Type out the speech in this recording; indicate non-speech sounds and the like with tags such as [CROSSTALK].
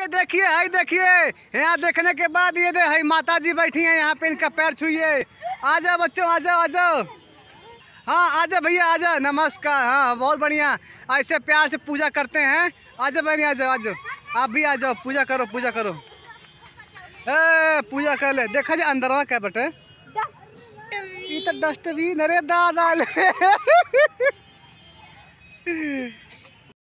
ये देखिए हाई देखिए यहाँ देखने के बाद ये दे हाई माता जी बैठी है यहाँ पे इनका पैर छुए आ जाओ बच्चों आ जाओ आ जाओ हाँ आ जाओ भैया आ जाओ नमस्कार हाँ, हाँ बहुत बढ़िया ऐसे प्यार से पूजा करते हैं आ जाओ बहनी आ जाओ आ जाओ आप भी आ जाओ पूजा करो पूजा करो ए पूजा कर ले देखा जाए अंदरवा क्या बटे ये तो डस्टबिन अरे दादा [LAUGHS]